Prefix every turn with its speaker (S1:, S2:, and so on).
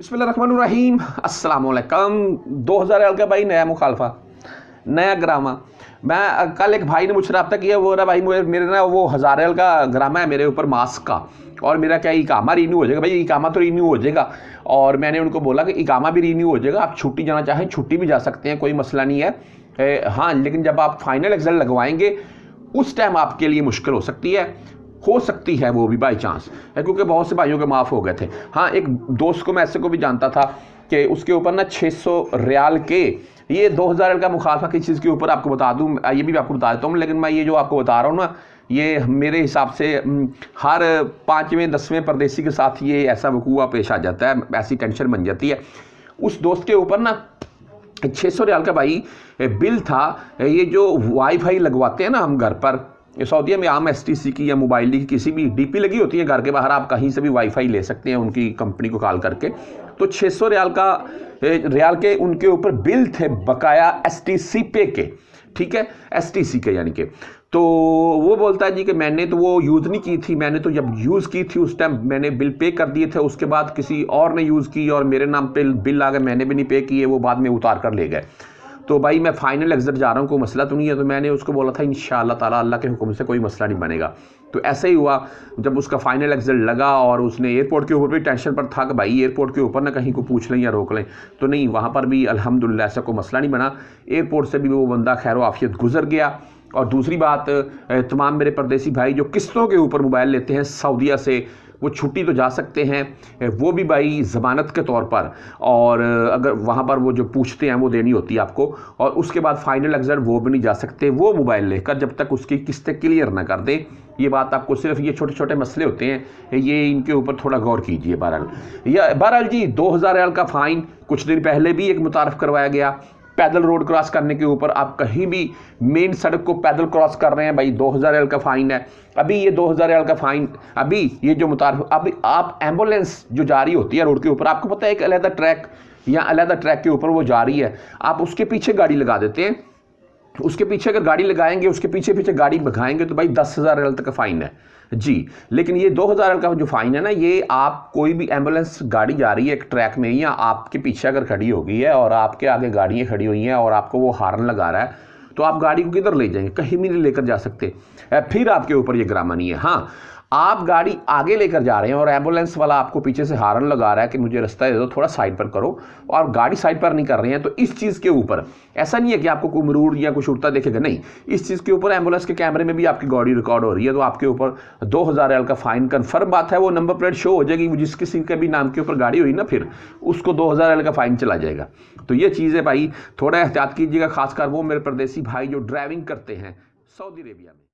S1: बिसमीम अल्लाम दो हज़ार अल का भाई नया मुखालफा नया ग्रामा मैं कल एक भाई ने मुझसे रबता किया वो रहा भाई मुझे मेरे ना वो हज़ार एल का ग्रामा है मेरे ऊपर मास्क का और मेरा क्या इकामा रीन्यू हो जाएगा भाई इकामा तो रीन्यू हो जाएगा और मैंने उनको बोला कि इकामा भी रीन्यू हो जाएगा आप छुट्टी जाना चाहें छुट्टी भी जा सकते हैं कोई मसला नहीं है ए, हाँ लेकिन जब आप फाइनल एग्ज़ाम लगवाएंगे उस टाइम आपके लिए मुश्किल हो सकती है हो सकती है वो भी बाई चांस है क्योंकि बहुत से भाइयों के माफ़ हो गए थे हाँ एक दोस्त को मैं ऐसे को भी जानता था कि उसके ऊपर ना 600 रियाल के ये 2000 रियाल का मुखालफा किस चीज़ के ऊपर आपको बता दूँ ये भी आपको बता देता हूँ लेकिन मैं ये जो आपको बता रहा हूँ ना ये मेरे हिसाब से हर पाँचवें दसवें परदेसी के साथ ये ऐसा वकूआ पेश आ जाता है ऐसी टेंशन बन जाती है उस दोस्त के ऊपर ना छः सौ रियाल का भाई बिल था ये जो वाईफाई लगवाते हैं ना हम घर पर सऊदीया में आम एस की या मोबाइल की किसी भी डीपी लगी होती है घर के बाहर आप कहीं से भी वाईफाई ले सकते हैं उनकी कंपनी को कॉल करके तो 600 रियाल का रियाल के उनके ऊपर बिल थे बकाया एस पे के ठीक है एस के यानी के तो वो बोलता है जी कि मैंने तो वो यूज़ नहीं की थी मैंने तो जब यूज़ की थी उस टाइम मैंने बिल पे कर दिए थे उसके बाद किसी और ने यूज़ की और मेरे नाम पे बिल आ गए मैंने भी नहीं पे किए वो बाद में उतार कर ले गए तो भाई मैं फाइनल एग्जिट जा रहा हूँ कोई मसला तो नहीं है तो मैंने उसको बोला था इन ताला अल्लाह के हुक्म से कोई मसला नहीं बनेगा तो ऐसा ही हुआ जब उसका फाइनल एग्जिट लगा और उसने एयरपोर्ट के ऊपर भी टेंशन पर था कि भाई एयरपोर्ट के ऊपर ना कहीं को पूछ लें या रोक लें तो नहीं वहाँ पर भी अलहमदिल्ला ऐसा कोई मसला नहीं बना एयरपोर्ट से भी वो बंदा खैर आफियत गुजर गया और दूसरी बात तमाम मेरे परदेसी भाई जो किस्तों के ऊपर मोबाइल लेते हैं सऊदिया से वो छुट्टी तो जा सकते हैं वो भी भाई ज़मानत के तौर पर और अगर वहाँ पर वो जो पूछते हैं वो देनी होती है आपको और उसके बाद फाइनल एग्जाम वो भी नहीं जा सकते वो मोबाइल लेकर जब तक उसकी किस्तें क्लियर ना कर दें ये बात आपको सिर्फ ये छोटे छोटे मसले होते हैं ये इनके ऊपर थोड़ा गौर कीजिए बहरहाल या बहरहाल जी दो हज़ार का फ़ाइन कुछ दिन पहले भी एक मुतारफ़ करवाया गया पैदल रोड क्रॉस करने के ऊपर आप कहीं भी मेन सड़क को पैदल क्रॉस कर रहे हैं भाई 2000 एल का फ़ाइन है अभी ये 2000 एल का फ़ाइन अभी ये जो मुतार अभी आप एम्बुलेंस जो जारी होती है रोड के ऊपर आपको पता है एक अलहदा ट्रैक या अलहदा ट्रैक के ऊपर वो जारी है आप उसके पीछे गाड़ी लगा देते हैं तो उसके पीछे अगर गाड़ी लगाएंगे उसके पीछे पीछे गाड़ी भगाएंगे तो भाई दस हज़ार एल तक का फ़ाइन है जी लेकिन ये दो हज़ार एल का जो फ़ाइन है ना ये आप कोई भी एम्बुलेंस गाड़ी जा रही है एक ट्रैक में या आपके पीछे अगर खड़ी हो गई है और आपके आगे गाड़ियाँ खड़ी हुई हैं और आपको वो हार्न लगा रहा है तो आप गाड़ी को किधर ले जाएंगे कहीं भी नहीं लेकर जा सकते फिर आपके ऊपर ये ग्रामा नहीं है हाँ आप गाड़ी आगे लेकर जा रहे हैं और एम्बुलेंस वाला आपको पीछे से हारन लगा रहा है कि मुझे रास्ता दे दो थोड़ा साइड पर करो और गाड़ी साइड पर नहीं कर रहे हैं तो इस चीज़ के ऊपर ऐसा नहीं है कि आपको कोई मरूर या कुछ उड़ता देखेगा नहीं इस चीज़ के ऊपर एम्बुलेंस के कैमरे में भी आपकी गाड़ी रिकॉर्ड हो रही है तो आपके ऊपर दो हज़ार का फाइन कन्फर्म बात है वो नंबर प्लेट शो हो जाएगी जिस किसी के भी नाम के ऊपर गाड़ी हुई ना फिर उसको दो हज़ार का फाइन चला जाएगा तो ये चीज़ है भाई थोड़ा एहतियात कीजिएगा खासकर वो मेरे परदेसी भाई जो ड्राइविंग करते हैं सऊदी अरेबिया में